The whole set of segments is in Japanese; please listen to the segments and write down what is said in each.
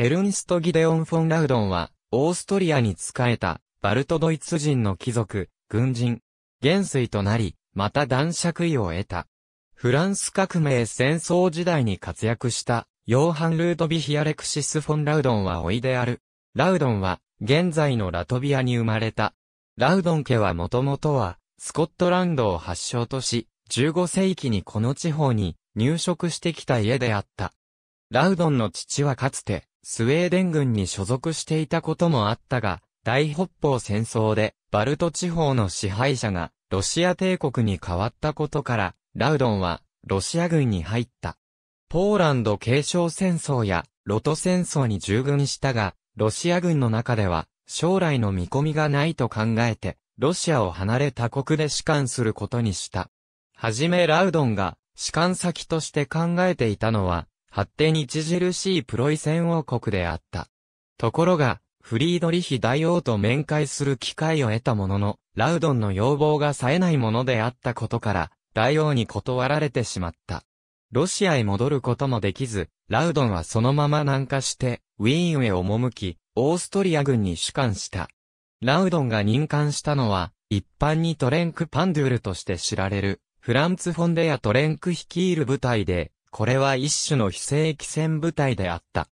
エルンスト・ギデオン・フォン・ラウドンは、オーストリアに仕えた、バルトドイツ人の貴族、軍人、元帥となり、また男爵位を得た。フランス革命戦争時代に活躍した、ヨーハン・ルートビヒ・アレクシス・フォン・ラウドンはいである。ラウドンは、現在のラトビアに生まれた。ラウドン家はもともとは、スコットランドを発祥とし、15世紀にこの地方に入植してきた家であった。ラウドンの父はかつて、スウェーデン軍に所属していたこともあったが、大北方戦争で、バルト地方の支配者が、ロシア帝国に変わったことから、ラウドンは、ロシア軍に入った。ポーランド継承戦争や、ロト戦争に従軍したが、ロシア軍の中では、将来の見込みがないと考えて、ロシアを離れ他国で士官することにした。はじめラウドンが、士官先として考えていたのは、発展著しいプロイセン王国であった。ところが、フリードリヒ大王と面会する機会を得たものの、ラウドンの要望が冴えないものであったことから、大王に断られてしまった。ロシアへ戻ることもできず、ラウドンはそのまま南下して、ウィーンへ赴き、オーストリア軍に主管した。ラウドンが任官したのは、一般にトレンク・パンドゥールとして知られる、フランツ・フォンデア・トレンク率いる部隊で、これは一種の非正規戦部隊であった。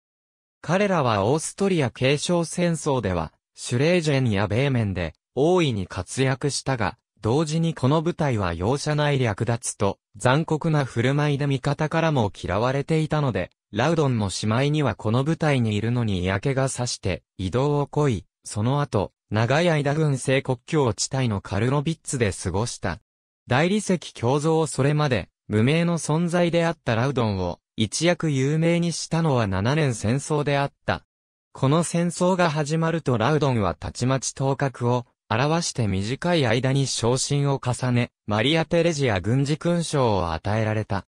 彼らはオーストリア継承戦争では、シュレージェンやベーメンで大いに活躍したが、同時にこの部隊は容赦ない略奪と残酷な振る舞いで味方からも嫌われていたので、ラウドンもしまいにはこの部隊にいるのに嫌気がさして移動を来い、その後、長い間軍政国境地帯のカルロビッツで過ごした。大理石共造をそれまで無名の存在であったラウドンを一躍有名にしたのは7年戦争であった。この戦争が始まるとラウドンはたちまち頭角を表して短い間に昇進を重ね、マリア・テレジア軍事勲章を与えられた。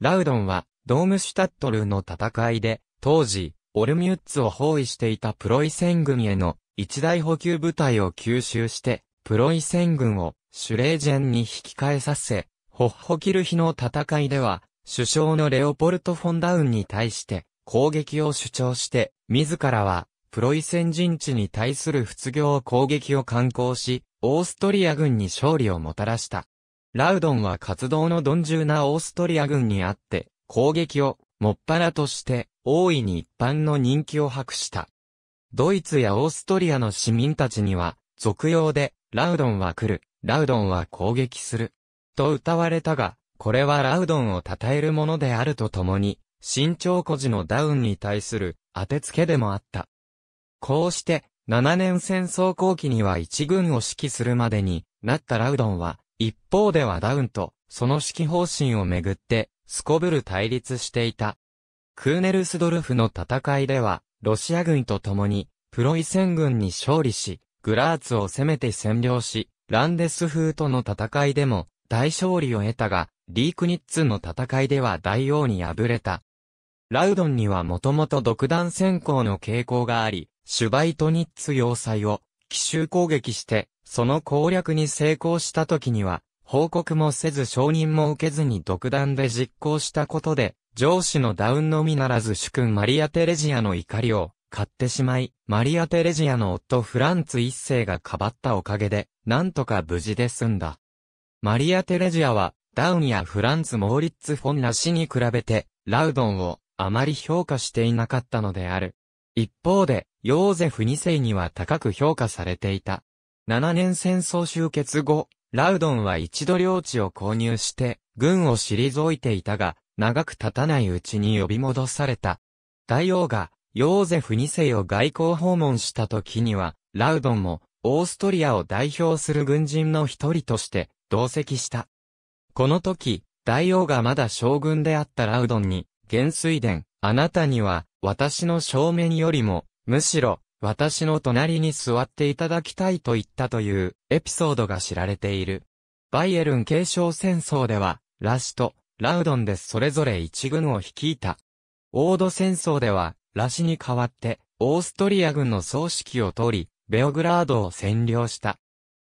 ラウドンはドームシュタットルの戦いで、当時、オルミュッツを包囲していたプロイセン軍への一大補給部隊を吸収して、プロイセン軍をシュレージェンに引き返させ、ホッホキルヒの戦いでは、首相のレオポルト・フォンダウンに対して攻撃を主張して、自らはプロイセン陣地に対する仏業攻撃を敢行し、オーストリア軍に勝利をもたらした。ラウドンは活動の鈍重なオーストリア軍にあって、攻撃をもっぱらとして大いに一般の人気を博した。ドイツやオーストリアの市民たちには、俗用で、ラウドンは来る、ラウドンは攻撃する、と歌われたが、これはラウドンを称えるものであるとともに、身長孤児のダウンに対する当てつけでもあった。こうして、7年戦争後期には一軍を指揮するまでになったラウドンは、一方ではダウンと、その指揮方針をめぐって、すこぶる対立していた。クーネルスドルフの戦いでは、ロシア軍と共に、プロイセン軍に勝利し、グラーツを攻めて占領し、ランデス風との戦いでも、大勝利を得たが、リークニッツの戦いでは大王に敗れた。ラウドンにはもともと独断先行の傾向があり、シュバイトニッツ要塞を奇襲攻撃して、その攻略に成功した時には、報告もせず承認も受けずに独断で実行したことで、上司のダウンのみならず主君マリア・テレジアの怒りを買ってしまい、マリア・テレジアの夫フランツ一世がかばったおかげで、なんとか無事で済んだ。マリア・テレジアは、ダウンやフランツ・モーリッツ・フォンナ氏に比べて、ラウドンをあまり評価していなかったのである。一方で、ヨーゼフ2世には高く評価されていた。7年戦争終結後、ラウドンは一度領地を購入して、軍を退いていたが、長く経たないうちに呼び戻された。大王が、ヨーゼフ2世を外交訪問した時には、ラウドンも、オーストリアを代表する軍人の一人として、同席した。この時、大王がまだ将軍であったラウドンに、元水殿、あなたには、私の正面よりも、むしろ、私の隣に座っていただきたいと言ったという、エピソードが知られている。バイエルン継承戦争では、ラシと、ラウドンでそれぞれ一軍を率いた。オード戦争では、ラシに代わって、オーストリア軍の総指揮を取り、ベオグラードを占領した。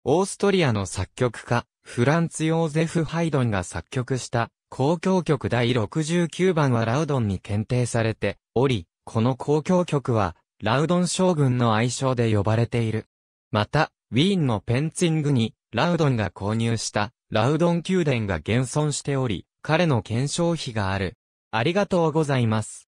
オーストリアの作曲家、フランツ・ヨーゼフ・ハイドンが作曲した交響曲第69番はラウドンに検定されており、この交響曲はラウドン将軍の愛称で呼ばれている。また、ウィーンのペンツィングにラウドンが購入したラウドン宮殿が現存しており、彼の検証費がある。ありがとうございます。